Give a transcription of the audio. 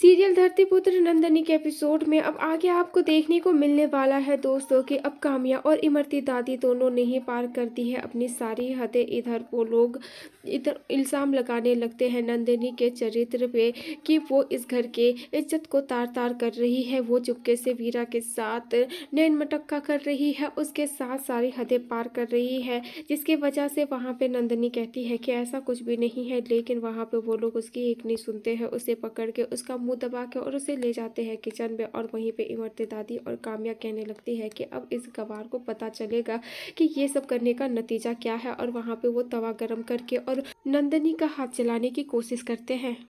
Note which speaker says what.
Speaker 1: serial धरती पुत्र नंदनी के एपिसोड में अब आगे आपको देखने को मिलने वाला है दोस्तों कि अब कामिया और इमरती दादी दोनों नहीं पार करती है अपनी सारी हदें इधर वो लोग इधर इल्ज़ाम लगाने लगते हैं नंदनी के चरित्र पे कि वो इस घर के इज्जत को तार तार कर रही है वो चुपके से वीरा के साथ नैन मटक्का कर रही है उसके साथ सारी हदें पार कर रही है जिसकी वजह से वहाँ पर नंदनी कहती है कि ऐसा कुछ भी नहीं है लेकिन वहाँ पर वो लोग उसकी एक नहीं सुनते हैं उसे पकड़ के उसका मुंह दबा के और उसे ले जाते हैं किचन में और वहीं पे इमरत दादी और कामया कहने लगती है कि अब इस गवार को पता चलेगा कि ये सब करने का नतीजा क्या है और वहाँ पे वो तवा गर्म करके और नंदनी का हाथ चलाने की कोशिश करते हैं